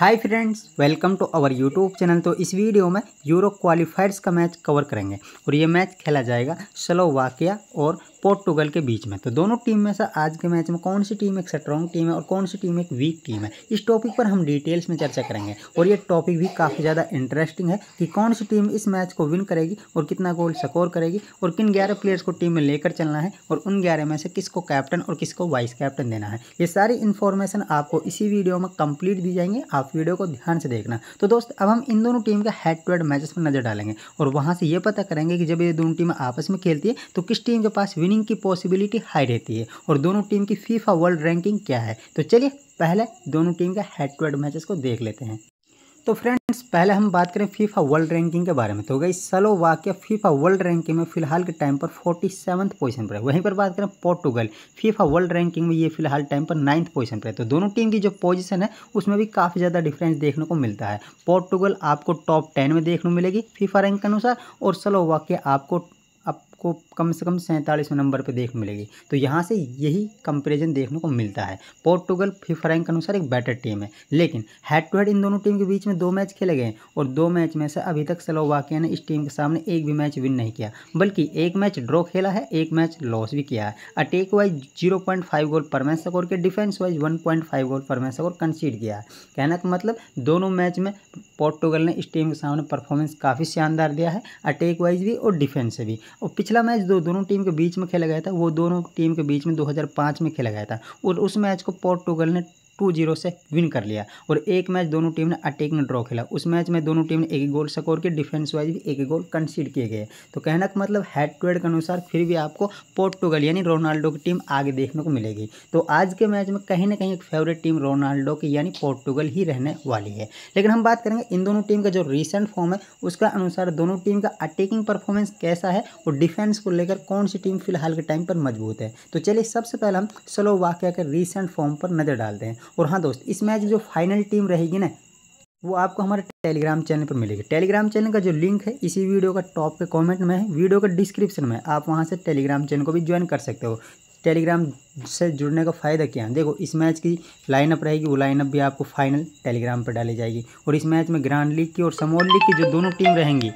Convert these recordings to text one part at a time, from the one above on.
hi friends welcome to our YouTube channel तो इस video में यूरो क्वालिफायर्स का मैच कवर करेंगे और ये मैच खेला जाएगा स्लोवाकिया और पोर्टुगल के बीच में तो दोनों टीम में से आज के मैच में कौन सी टीम एक स्ट्रॉन्ग टीम है और कौन सी टीम एक वीक टीम है इस टॉपिक पर हम डिटेल्स में चर्चा करेंगे और ये टॉपिक भी काफ़ी ज़्यादा इंटरेस्टिंग है कि कौन सी टीम इस मैच को विन करेगी और कितना गोल स्कोर करेगी और किन ग्यारह प्लेयर्स को टीम में लेकर चलना है और उन ग्यारह में से किसको कैप्टन और किसको वाइस कैप्टन देना है ये सारी इन्फॉर्मेशन आपको इसी वीडियो में कम्प्लीट दी जाएंगे आप आप वीडियो को ध्यान से देखना तो दोस्त अब हम इन दोनों टीम के हेड टू हेड मैचेस पर नजर डालेंगे और वहाँ से ये पता करेंगे कि जब ये दोनों टीम आपस में खेलती है तो किस टीम के पास विनिंग की पॉसिबिलिटी हाई रहती है और दोनों टीम की फीफा वर्ल्ड रैंकिंग क्या है तो चलिए पहले दोनों टीम के हेड टू हेड मैचेस को देख लेते हैं तो फ्रेंड फ्रेंड्स पहले हम बात करें फीफा वर्ल्ड रैंकिंग के बारे में तो गई सलो वाक्य फीफा वर्ल्ड रैंकिंग में फिलहाल के टाइम पर फोर्टी सेवन्थ पोजिशन पर है वहीं पर बात करें पोर्टुगल फीफा वर्ल्ड रैंकिंग में ये फिलहाल टाइम पर नाइन्थ पोजिशन पर है तो दोनों टीम की जो पोजिशन है उसमें भी काफ़ी ज़्यादा डिफरेंस देखने को मिलता है पोर्टुगल आपको टॉप टेन में देखने को मिलेगी फीफा रैंक के अनुसार और सलो आपको आपको कम से कम सैंतालीसवें नंबर पर देख मिलेगी तो यहाँ से यही कंपेरिजन देखने को मिलता है पोर्टुगल फिफा रैंक के अनुसार एक बेटर टीम है लेकिन हेड टू हेड इन दोनों टीम के बीच में दो मैच खेले गए और दो मैच में से अभी तक सलोवाकिया ने इस टीम के सामने एक भी मैच विन नहीं किया बल्कि एक मैच ड्रॉ खेला है एक मैच लॉस भी किया है attack wise zero point five goal पर मैच स्कोर के defence wise one point five goal पर मैच स्कोर कंसीड किया है कहना का मतलब दोनों मैच में पोर्टुगल ने इस टीम के सामने परफॉर्मेंस काफ़ी शानदार दिया है अटैक वाइज भी और डिफेंस से भी और पिछला मैच दो दोनों टीम के बीच में खेला गया था वो दोनों टीम के बीच में 2005 में खेला गया था और उस मैच को पोर्टुगल ने टू जीरो से विन कर लिया और एक मैच दोनों टीम ने में ड्रॉ खेला उस मैच में दोनों टीम ने एक गोल स्कोर किया डिफेंस वाइज भी एक गोल कंसीड किए गए तो कहना का मतलब हेड टू हेड के अनुसार फिर भी आपको पोर्टुगल यानी रोनाल्डो की टीम आगे देखने को मिलेगी तो आज के मैच में कहीं ना कहीं एक फेवरेट टीम रोनाल्डो की यानी पोर्टुगल ही रहने वाली है लेकिन हम बात करेंगे इन दोनों टीम का जो रिसेंट फॉर्म है उसका अनुसार दोनों टीम का अटैकिंग परफॉर्मेंस कैसा है और डिफेंस को लेकर कौन सी टीम फिलहाल के टाइम पर मजबूत है तो चलिए सबसे पहले हम स्लो वाक्य के रिसेंट फॉर्म पर नज़र डालते हैं और हाँ दोस्त इस मैच की जो फाइनल टीम रहेगी ना वो आपको हमारे टेलीग्राम चैनल पर मिलेगी टेलीग्राम चैनल का जो लिंक है इसी वीडियो का टॉप के कमेंट में है वीडियो का डिस्क्रिप्शन में आप वहाँ से टेलीग्राम चैनल को भी ज्वाइन कर सकते हो टेलीग्राम से जुड़ने का फ़ायदा क्या है देखो इस मैच की लाइनअप रहेगी वो लाइनअप भी आपको फाइनल टेलीग्राम पर डाली जाएगी और इस मैच में ग्रांड लीग की और समोल लीग की जो दोनों टीम रहेंगी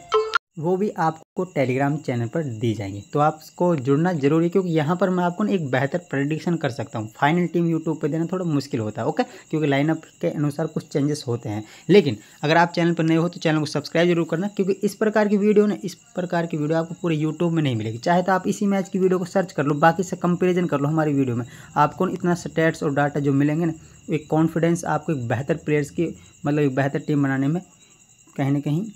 वो भी आपको टेलीग्राम चैनल पर दी जाएंगी तो आपको जुड़ना जरूरी है क्योंकि यहाँ पर मैं आपको एक बेहतर प्रडिक्शन कर सकता हूँ फाइनल टीम यूट्यूब पर देना थोड़ा मुश्किल होता है ओके क्योंकि लाइनअप के अनुसार कुछ चेंजेस होते हैं लेकिन अगर आप चैनल पर नए हो तो चैनल को सब्सक्राइब जरूर करना क्योंकि इस प्रकार की वीडियो ना इस प्रकार की वीडियो आपको पूरे यूट्यूब में नहीं मिलेगी चाहे तो आप इसी मैच की वीडियो को सर्च कर लो बाकी से कंपेरिजन कर लो हमारी वीडियो में आपको इतना स्टेट्स और डाटा जो मिलेंगे ना एक कॉन्फिडेंस आपको एक बेहतर प्लेयर्स की मतलब एक बेहतर टीम बनाने में कहीं ना कहीं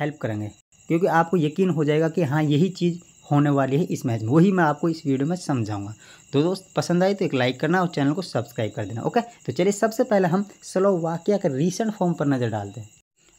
हेल्प करेंगे क्योंकि आपको यकीन हो जाएगा कि हाँ यही चीज़ होने वाली है इस मैच में वही मैं आपको इस वीडियो में समझाऊंगा तो दोस्त पसंद आए तो एक लाइक करना और चैनल को सब्सक्राइब कर देना ओके तो चलिए सबसे पहले हम स्लो वाक्य के रिसेंट फॉर्म पर नज़र डालते हैं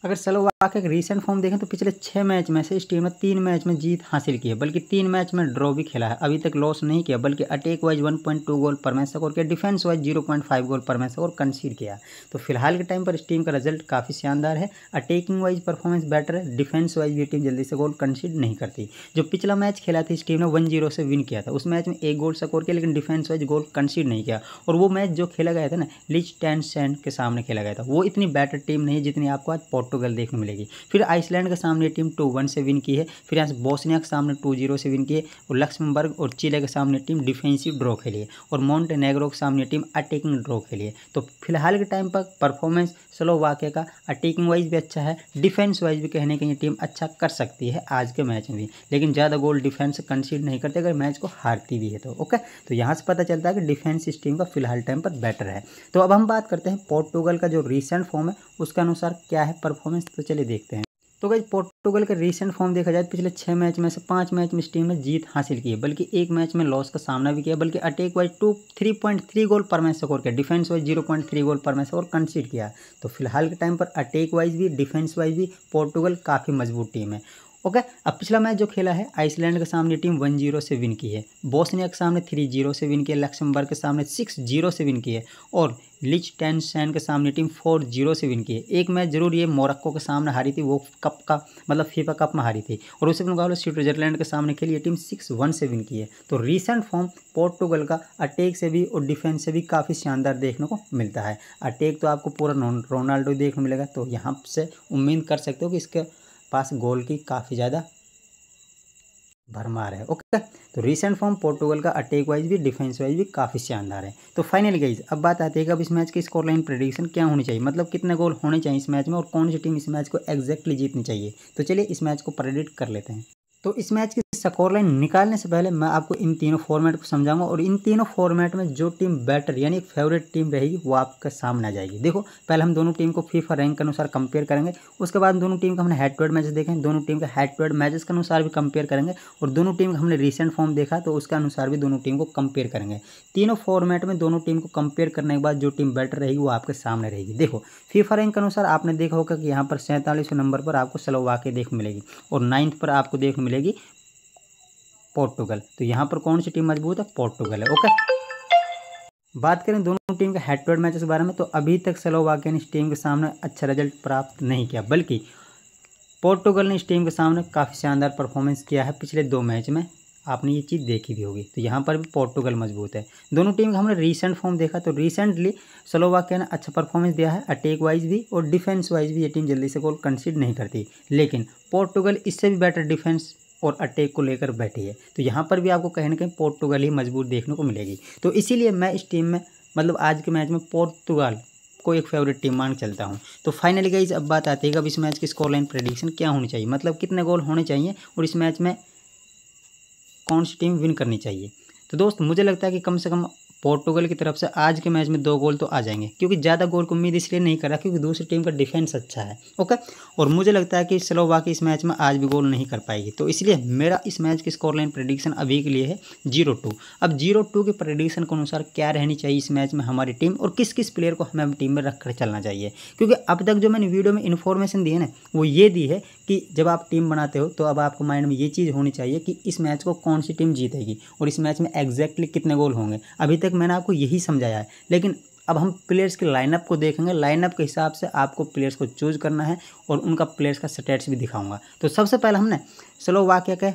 अगर सलोवाक एक रिसेंट फॉर्म देखें तो पिछले छः मैच में से इस टीम ने तीन मैच में जीत हासिल की है बल्कि तीन मैच में ड्रॉ भी खेला है अभी तक लॉस नहीं किया बल्कि अटैक वाइज 1.2 गोल पर मैच और किया डिफेंस वाइज 0.5 गोल पर मैच और कंसीड किया तो फिलहाल के टाइम पर इस टीम का रिजल्ट काफ़ी शानदार है अटैकिंग वाइज परफॉर्मेंस बेटर है डिफेंस वाइज ये टीम जल्दी से गोल कंसीड नहीं करती जो पिछला मैच खेला था इस टीम ने वन से विन किया था उस मैच में एक गोल स्कोर किया लेकिन डिफेंस वाइज गोल कंसीड नहीं किया और वो मैच जो खेला गया था ना लिच टेन के सामने खेला गया था वो इतनी बेटर टीम नहीं जितनी आपको आज पोर्टो आपको गल देखने मिलेगी फिर आइसलैंड के सामने टीम टू वन से विन की है फिर यहाँ से बोस्निया के सामने टू जीरो से विन की है और लक्ष्मबर्ग और चिले के सामने टीम डिफेंसिव ड्रॉ खेली है और मॉन्टेनेग्रो के सामने टीम अटैकिंग ड्रॉ खेली है तो फिलहाल के टाइम पर परफॉर्मेंस स्लो स्लोवाकिया का अटैकिंग वाइज भी अच्छा है डिफेंस वाइज भी कहने के लिए टीम अच्छा कर सकती है आज के मैच में भी लेकिन ज़्यादा गोल डिफेंस कंसीड नहीं करते अगर मैच को हारती भी है तो ओके तो यहाँ से पता चलता है कि डिफेंस इस टीम का फिलहाल टाइम पर बेटर है तो अब हम बात करते हैं पोर्टुगल का जो रिसेंट फॉर्म है उसके अनुसार क्या है पर परफॉर्मेंस तो चलिए देखते हैं तो गई पोर्टुगल का रीसेंट फॉर्म देखा जाए पिछले छः मैच में से पाँच मैच में इस टीम ने जीत हासिल की है बल्कि एक मैच में लॉस का सामना भी किया बल्कि attack wise two three point three goal पर मैच स्कोर किया defence wise zero point three goal पर मैच स्कोर कंसीड किया तो फिलहाल के टाइम पर अटैक वाइज भी डिफेंस वाइज भी पोर्टुगल काफ़ी मजबूत टीम है ओके अब पिछला मैच जो खेला है आइसलैंड के सामने टीम वन जीरो से विन की है बोस्निया के सामने थ्री जीरो से विन किया लक्समबर्ग के सामने सिक्स जीरो से विन की है और लिच टेन सैन के सामने टीम फोर जीरो से विन की है एक मैच जरूर ये मोरक्को के सामने हारी थी वो कप का मतलब फीफा कप में हारी थी और उसके मुकाबले स्विट्जरलैंड के सामने खेली ये टीम सिक्स वन से विन की है तो रिसेंट फॉर्म पोर्टुगल का अटैक से भी और डिफेंस से भी काफ़ी शानदार देखने को मिलता है अटैक तो आपको पूरा रोनाल्डो देखने को मिलेगा तो यहाँ से उम्मीद कर सकते हो कि इसका पास गोल की काफ़ी ज़्यादा भरमार है ओके तो रिसेंट फॉर्म पोर्टुगल का अटैक वाइज भी डिफेंस वाइज भी काफ़ी शानदार है तो फाइनली गाइज अब बात आती है कि अब इस मैच की स्कोर लाइन प्रडिक्शन क्या होनी चाहिए मतलब कितने गोल होने चाहिए इस मैच में और कौन सी टीम इस मैच को एग्जैक्टली जीतनी चाहिए तो चलिए इस मैच को प्रेडिक्ट कर लेते हैं तो इस मैच की स्कोर लाइन निकालने से पहले मैं आपको इन तीनों फॉर्मेट को समझाऊंगा और इन तीनों फॉर्मेट में जो टीम बेटर यानी फेवरेट टीम रहेगी वो आपके सामने आ जाएगी देखो पहले हम दोनों टीम को फीफा रैंक के अनुसार कंपेयर करेंगे उसके बाद दोनों टीम का हमने हेड टू हेड मैचेस देखें दोनों टीम के हेड टू हेड मैचेस के अनुसार भी कंपेयर करेंगे और दोनों टीम का हमने रिसेंट फॉर्म देखा तो उसके अनुसार भी दोनों टीम को कंपेयर करेंगे तीनों फॉर्मेट में दोनों टीम को कंपेयर करने के बाद जो टीम बेटर रहेगी वो आपके सामने रहेगी देखो फीफा रैंक के अनुसार आपने देखा होगा कि यहाँ पर सैंतालीसवें नंबर पर आपको स्लोवाकिया देख मिलेगी और नाइन्थ पर आपको देख मिलेगी पोर्टुगल तो यहाँ पर कौन सी टीम मजबूत है पोर्टुगल है ओके बात करें दोनों टीम के हेड टू हेड मैचेस के बारे में तो अभी तक सलोवाकिया ने इस टीम के सामने अच्छा रिजल्ट प्राप्त नहीं किया बल्कि पोर्टुगल ने इस टीम के सामने काफ़ी शानदार परफॉर्मेंस किया है पिछले दो मैच में आपने ये चीज़ देखी भी होगी तो यहाँ पर भी पोर्टुगल मजबूत है दोनों टीम का हमने रिसेंट फॉर्म देखा तो रिसेंटली स्लोवाकिया ने अच्छा परफॉर्मेंस दिया है अटैक वाइज भी और डिफेंस वाइज भी ये टीम जल्दी से गोल कंसीड नहीं करती लेकिन पोर्टुगल इससे भी बेटर डिफेंस और अटैक को लेकर बैठी है तो यहाँ पर भी आपको कहीं ना कहीं पोर्टुगल ही मजबूत देखने को मिलेगी तो इसीलिए मैं इस टीम में मतलब आज के मैच में पोर्तुगाल को एक फेवरेट टीम मान चलता हूँ तो फाइनली गाइज अब बात आती है अब इस मैच की स्कोर लाइन प्रडिक्शन क्या होनी चाहिए मतलब कितने गोल होने चाहिए और इस मैच में कौन सी टीम विन करनी चाहिए तो दोस्त मुझे लगता है कि कम से कम पोर्टुगल की तरफ से आज के मैच में दो गोल तो आ जाएंगे क्योंकि ज़्यादा गोल को उम्मीद इसलिए नहीं कर रहा क्योंकि दूसरी टीम का डिफेंस अच्छा है ओके और मुझे लगता है कि स्लोवाकी इस मैच में आज भी गोल नहीं कर पाएगी तो इसलिए मेरा इस मैच की स्कोर लाइन प्रडिक्शन अभी के लिए है जीरो टू अब जीरो टू के प्रडिक्शन के अनुसार क्या रहनी चाहिए इस मैच में हमारी टीम और किस किस प्लेयर को हमें टीम में रख कर चलना चाहिए क्योंकि अब तक जो मैंने वीडियो में इन्फॉर्मेशन दी है ना वो ये दी है कि जब आप टीम बनाते हो तो अब आपको माइंड में ये चीज़ होनी चाहिए कि इस मैच को कौन सी टीम जीतेगी और इस मैच में एग्जैक्टली कितने गोल होंगे अभी तक तक मैंने आपको यही समझाया है लेकिन अब हम प्लेयर्स के लाइनअप को देखेंगे लाइनअप के हिसाब से आपको प्लेयर्स को चूज करना है और उनका प्लेयर्स का स्टेट्स भी दिखाऊंगा तो सबसे पहले हमने वाक्य के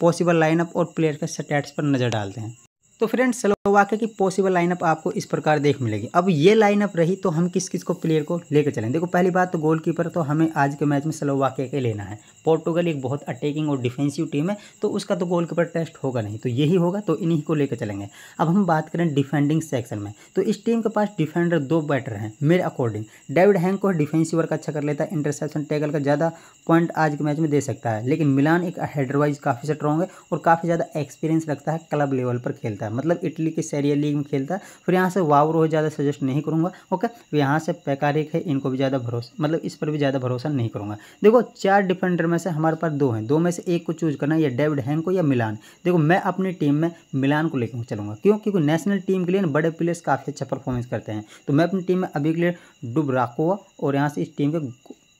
पॉसिबल लाइनअप और प्लेयर के स्टेट्स पर नज़र डालते हैं तो फ्रेंड्स स्लोवाकिया की पॉसिबल लाइनअप आपको इस प्रकार देख मिलेगी अब ये लाइनअप रही तो हम किस किस को प्लेयर को लेकर चलें देखो पहली बात तो गोलकीपर तो हमें आज के मैच में स्लोवाकिया के लेना है पोर्टुगल एक बहुत अटैकिंग और डिफेंसिव टीम है तो उसका तो गोलकीपर टेस्ट होगा नहीं तो यही होगा तो इन्हीं को लेकर चलेंगे अब हम बात करें डिफेंडिंग सेक्शन में तो इस टीम के पास डिफेंडर दो बैटर हैं मेरे अकॉर्डिंग डेविड हैंक को डिफेंसिव वर्क अच्छा कर लेता है इंटरसेप्शन टैगल का ज़्यादा पॉइंट आज के मैच में दे सकता है लेकिन मिलान एक हेडरवाइज काफ़ी स्ट्रॉन्ग है और काफ़ी ज़्यादा एक्सपीरियंस रखता है क्लब लेवल पर खेलता है है मतलब इटली के सैरिया लीग में खेलता है फिर यहाँ से वावरो ज़्यादा सजेस्ट नहीं करूँगा ओके यहाँ से पैकारिक है इनको भी ज़्यादा भरोसा मतलब इस पर भी ज़्यादा भरोसा नहीं करूँगा देखो चार डिफेंडर में से हमारे पास दो हैं दो में से एक को चूज करना या डेविड हैंग को या मिलान देखो मैं अपनी टीम में मिलान को लेकर चलूँगा क्यों क्योंकि नेशनल टीम के लिए बड़े प्लेयर्स काफ़ी अच्छा परफॉर्मेंस करते हैं तो मैं अपनी टीम में अभी के लिए डुबराकोवा और यहाँ से इस टीम के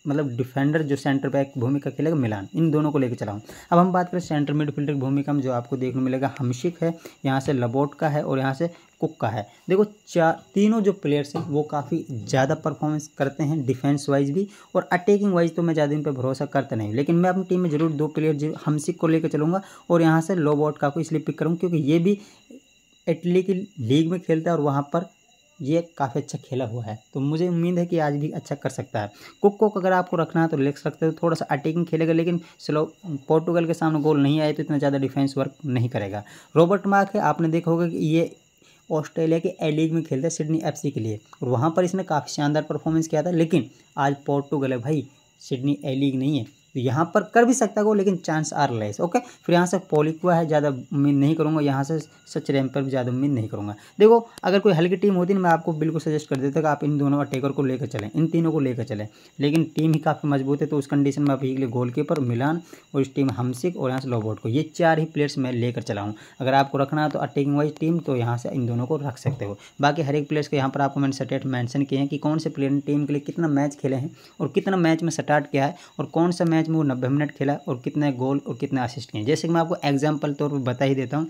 मतलब डिफेंडर जो सेंटर बैक भूमिका खेलेगा मिलान इन दोनों को लेकर चलाऊँ अब हम बात करें सेंटर मिडफील्डर की भूमिका में जो आपको देखने मिलेगा हमशिक है यहाँ से लबोट का है और यहाँ से कुक का है देखो चार तीनों जो प्लेयर्स हैं वो काफ़ी ज़्यादा परफॉर्मेंस करते हैं डिफेंस वाइज भी और अटैकिंग वाइज तो मैं ज़्यादा इन पर भरोसा करता नहीं लेकिन मैं अपनी टीम में ज़रूर दो प्लेयर जो हमसिक को लेकर चलूँगा और यहाँ से लोबोट का को इसलिए पिक करूँ क्योंकि ये भी इटली की लीग में खेलता है और वहाँ पर ये काफ़ी अच्छा खेला हुआ है तो मुझे उम्मीद है कि आज भी अच्छा कर सकता है कुक को अगर आपको रखना है तो ले सकते हो थोड़ा सा अटैकिंग खेलेगा लेकिन स्लो पोर्टुगल के सामने गोल नहीं आए तो इतना ज़्यादा डिफेंस वर्क नहीं करेगा रॉबर्ट मार्क है आपने देखा होगा कि ये ऑस्ट्रेलिया के ए लीग में खेलता है सिडनी एफ के लिए और वहाँ पर इसने काफ़ी शानदार परफॉर्मेंस किया था लेकिन आज पोर्टुगल है भाई सिडनी ए लीग नहीं है तो यहाँ पर कर भी सकता है वो लेकिन चांस आर लेस ओके फिर यहाँ से पॉलिक्वा है ज़्यादा उम्मीद नहीं करूँगा यहाँ से सच रैम पर भी ज़्यादा उम्मीद नहीं करूँगा देखो अगर कोई हल्की टीम होती ना मैं आपको बिल्कुल सजेस्ट कर देता कि आप इन दोनों अटेकर को लेकर चलें इन तीनों को लेकर चलें लेकिन टीम ही काफ़ी मजबूत है तो उस कंडीशन में अभी के लिए गोलकीपर मिलान और इस टीम हमसिक और यहाँ से लोबोट को ये चार ही प्लेयर्स मैं लेकर चलाऊँ अगर आपको रखना है तो अटैकिंग वाइज टीम तो यहाँ से इन दोनों को रख सकते हो बाकी हर एक प्लेयर्स के यहाँ पर आपको मैंने सटेट मैंशन किए हैं कि कौन से प्लेयर टीम के लिए कितना मैच खेले हैं और कितना मैच में स्टार्ट किया है और कौन सा मैच मैच में वो नब्बे मिनट खेला और कितने गोल और कितने असिस्ट किए जैसे कि मैं आपको एग्जाम्पल तौर पर बता ही देता हूँ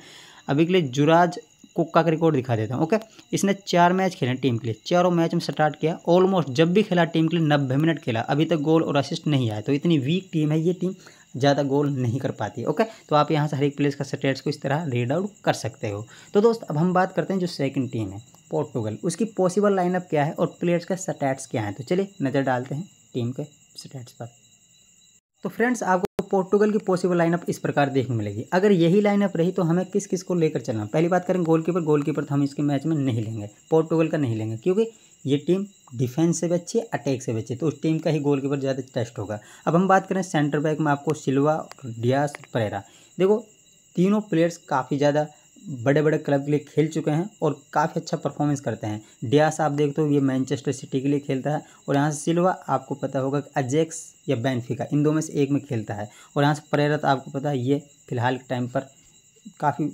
अभी के लिए जुराज कुक्का का रिकॉर्ड दिखा देता हूँ ओके इसने चार मैच खेले टीम के लिए चारों मैच में स्टार्ट किया ऑलमोस्ट जब भी खेला टीम के लिए नब्बे मिनट खेला अभी तक गोल और असिस्ट नहीं आया तो इतनी वीक टीम है ये टीम ज़्यादा गोल नहीं कर पाती ओके तो आप यहाँ से हर एक प्लेस का स्टेट्स को इस तरह रीड आउट कर सकते हो तो दोस्त अब हम बात करते हैं जो सेकंड टीम है पोर्टुगल उसकी पॉसिबल लाइनअप क्या है और प्लेयर्स का स्टैट्स क्या है तो चलिए नज़र डालते हैं टीम के स्टैट्स पर तो फ्रेंड्स आपको पोर्टुगल की पॉसिबल लाइनअप इस प्रकार देखने मिलेगी अगर यही लाइनअप रही तो हमें किस किस को लेकर चलना पहली बात करें गोलकीपर गोलकीपर तो हम इसके मैच में नहीं लेंगे पोर्टुगल का नहीं लेंगे क्योंकि ये टीम डिफेंस से भी अच्छी है अटैक से भी अच्छी तो उस टीम का ही गोलकीपर ज़्यादा टेस्ट होगा अब हम बात करें सेंटर बैक में आपको सिल्वा डियास परेरा देखो तीनों प्लेयर्स काफ़ी ज़्यादा बड़े बड़े क्लब के लिए खेल चुके हैं और काफ़ी अच्छा परफॉर्मेंस करते हैं डियास आप देखते हो ये मैनचेस्टर सिटी के लिए खेलता है और यहाँ से सिल्वा आपको पता होगा कि अजेक्स या बैनफिका इन दो में से एक में खेलता है और यहाँ से प्रेरत आपको पता है ये फिलहाल के टाइम पर काफ़ी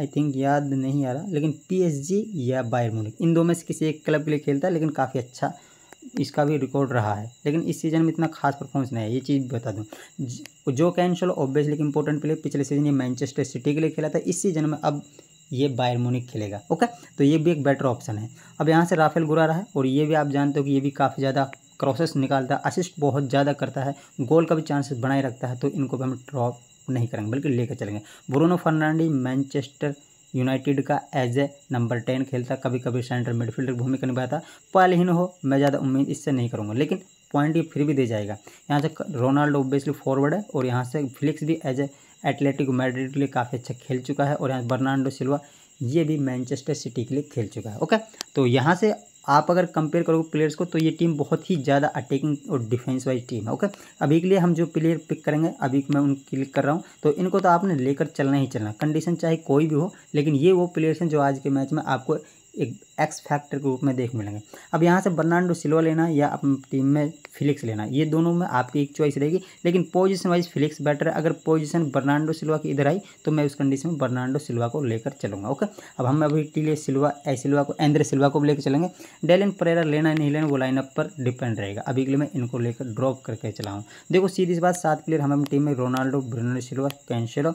आई थिंक याद नहीं आ रहा लेकिन पी या बायर मुनिक इन दो में से किसी एक क्लब के लिए खेलता है लेकिन काफ़ी अच्छा इसका भी रिकॉर्ड रहा है लेकिन इस सीज़न में इतना खास परफॉर्मेंस नहीं है ये चीज़ बता दूँ जो कैंसल ऑब्वियसली इंपॉर्टेंट प्लेयर पिछले सीज़न ये मैनचेस्टर सिटी के लिए खेला था इस सीज़न में अब ये बायर मोनिक खेलेगा ओके तो ये भी एक बेटर ऑप्शन है अब यहाँ से राफेल गुरा रहा है और ये भी आप जानते हो कि ये भी काफ़ी ज़्यादा क्रॉसेस निकालता है असिस्ट बहुत ज़्यादा करता है गोल का भी चांसेस बनाए रखता है तो इनको भी हम ड्रॉप नहीं करेंगे बल्कि लेकर चलेंगे ब्रोनो फर्नांडी मैनचेस्टर यूनाइटेड का एज ए नंबर टेन खेलता कभी कभी सेंट्रल मिडफील्डर की भूमिका निभाता पालहीन हो मैं ज़्यादा उम्मीद इससे नहीं करूँगा लेकिन पॉइंट ये फिर भी दे जाएगा यहाँ से रोनाल्डो ओबियसली फॉरवर्ड है और यहाँ से फिलिक्स भी एज ए एटलेटिको मैड्रिड के लिए काफ़ी अच्छा खेल चुका है और यहाँ बर्नाडो सिल्वा ये भी मैनचेस्टर सिटी के लिए खेल चुका है ओके तो यहाँ से आप अगर कंपेयर करोगे प्लेयर्स को तो ये टीम बहुत ही ज़्यादा अटैकिंग और डिफेंस वाइज टीम है ओके अभी के लिए हम जो प्लेयर पिक करेंगे अभी मैं उन क्लिक कर रहा हूँ तो इनको तो आपने लेकर चलना ही चलना कंडीशन चाहे कोई भी हो लेकिन ये वो प्लेयर्स हैं जो आज के मैच में आपको एक एक्स फैक्टर के रूप में देख मिलेंगे अब यहाँ से बर्नाडो सिल्वा लेना या अपनी टीम में फिलिक्स लेना ये दोनों में आपकी एक चॉइस रहेगी लेकिन पोजीशन वाइज फिलिक्स बेटर है अगर पोजीशन बर्नाडो सिल्वा की इधर आई तो मैं उस कंडीशन में बर्नाडो सिल्वा को लेकर चलूँगा ओके अब हम अभी टीले सिल्वा ए सिल्वा को एन्द्र सिल्वा को लेकर चलेंगे डेलिन परेरा लेना नहीं लेना वो लाइनअप पर डिपेंड रहेगा अभी के लिए मैं इनको लेकर ड्रॉप करके चलाऊँ देखो सीधी इस बात सात प्लेयर हम टीम में Ronaldo Bruno Silva Cancelo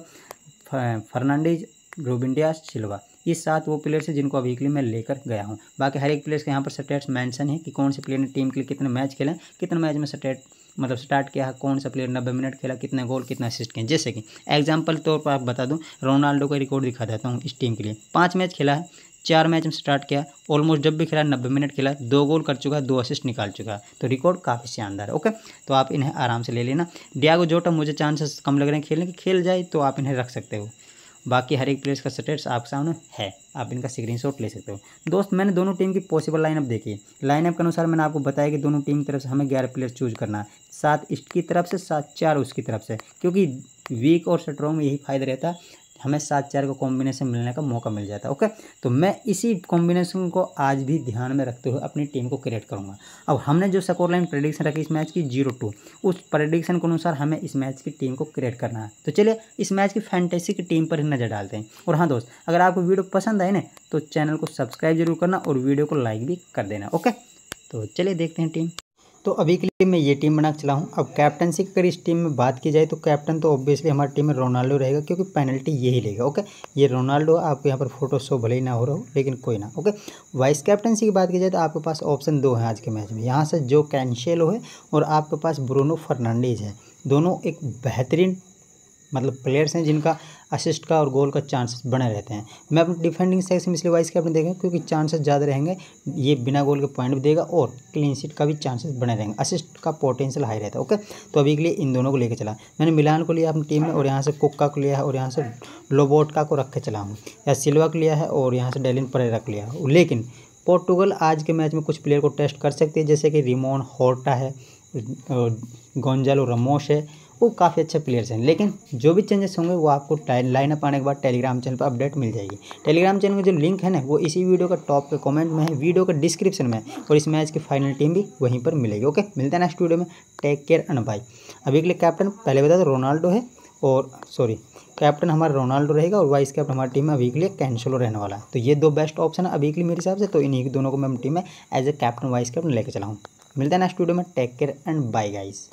Fernandes रोबिंडिया सिल्वा ये सात वो प्लेयर्स हैं जिनको अभी के लिए मैं लेकर गया हूँ बाकी हर एक प्लेयर्स के यहाँ पर स्टेट्स मैंशन है कि कौन से प्लेयर ने टीम के लिए कितने मैच खेले कितने मैच में स्टेट मतलब स्टार्ट किया है कौन सा प्लेयर नब्बे मिनट खेला कितने गोल कितना असिस्ट किया जैसे कि एग्जाम्पल तौर पर आप बता दूँ रोनाल्डो का रिकॉर्ड दिखा देता हूँ इस टीम के लिए पाँच मैच खेला है चार मैच में स्टार्ट किया ऑलमोस्ट जब भी खेला नब्बे मिनट खेला दो गोल कर चुका है दो असिस्ट निकाल चुका है तो रिकॉर्ड काफ़ी शानदार है ओके तो आप इन्हें आराम से ले लेना डियागो जोटा मुझे चांसेस कम लग रहे हैं खेलने के खेल जाए तो आप इन्हें रख सकते हो बाकी हर एक प्लेयर्स का स्टेट्स आपके सामने है आप इनका स्क्रीनशॉट ले सकते हो दोस्त मैंने दोनों टीम की पॉसिबल लाइनअप देखी लाइनअप के अनुसार मैंने आपको बताया कि दोनों टीम की तरफ से हमें ग्यारह प्लेयर चूज करना है सात इसकी तरफ से सात चार उसकी तरफ से क्योंकि वीक और स्ट्रॉन्ग में यही फायदा रहता है हमें सात चार का कॉम्बिनेशन मिलने का मौका मिल जाता है ओके तो मैं इसी कॉम्बिनेशन को आज भी ध्यान में रखते हुए अपनी टीम को क्रिएट करूंगा अब हमने जो स्कोर लाइन प्रडिक्शन रखी इस मैच की जीरो टू उस प्रडिक्शन के अनुसार हमें इस मैच की टीम को क्रिएट करना है तो चलिए इस मैच की फैंटेसी की टीम पर ही नज़र डालते हैं और हाँ दोस्त अगर आपको वीडियो पसंद आए ना तो चैनल को सब्सक्राइब जरूर करना और वीडियो को लाइक भी कर देना ओके तो चलिए देखते हैं टीम तो अभी के लिए मैं ये टीम बना चला हूँ अब कैप्टनसी की अगर इस टीम में बात की जाए तो कैप्टन तो ऑब्वियसली हमारी टीम में रोनाल्डो रहेगा क्योंकि पेनल्टी यही लेगा ओके ये रोनाल्डो आपको यहाँ पर फोटो शो भले ही ना हो रहा हो लेकिन कोई ना ओके वाइस कैप्टनसी की बात की जाए तो आपके पास ऑप्शन दो हैं आज के मैच में यहाँ से जो कैंशेलो है और आपके पास ब्रोनो फर्नांडीज है दोनों एक बेहतरीन मतलब प्लेयर्स हैं जिनका असिस्ट का और गोल का चांसेस बने रहते हैं मैं अपने डिफेंडिंग सेक्स में इसलिए वाइस कैप्टन देखें क्योंकि चांसेस ज़्यादा रहेंगे ये बिना गोल के पॉइंट भी देगा और क्लीन शीट का भी चांसेस बने रहेंगे असिस्ट का पोटेंशियल हाई रहता है ओके तो अभी के लिए इन दोनों को लेकर चला मैंने मिलान को लिया अपनी टीम में और यहाँ से कुक्का को लिया है और यहाँ से लोबोटका को रख के चला हूँ या सिल्वा को लिया है और यहाँ से डेलिन परे रख लिया है लेकिन पोर्टुगल आज के मैच में कुछ प्लेयर को टेस्ट कर सकती है जैसे कि रिमोन होर्टा है गोंजालो रमोश है वो काफ़ी अच्छे प्लेयर्स हैं लेकिन जो भी चेंजेस होंगे वो आपको लाइन अप आने के बाद टेलीग्राम चैनल पर अपडेट मिल जाएगी टेलीग्राम चैनल में जो लिंक है ना वो इसी वीडियो का टॉप के कॉमेंट में है वीडियो का डिस्क्रिप्शन में और इस मैच की फाइनल टीम भी वहीं पर मिलेगी ओके मिलते हैं नेक्स्ट वीडियो में टेक केयर एंड बाई अभी के लिए कैप्टन पहले बता दो रोनाल्डो है और सॉरी कैप्टन हमारा रोनाल्डो रहेगा और वाइस कैप्टन हमारी टीम में अभी के लिए कैंसलो रहने वाला है तो ये दो बेस्ट ऑप्शन है अभी के लिए मेरे हिसाब से तो इन्हीं दोनों को मैं टीम में as a captain vice captain लेकर चलाऊँ मिलता है नेक्स्ट वीडियो में take care and bye guys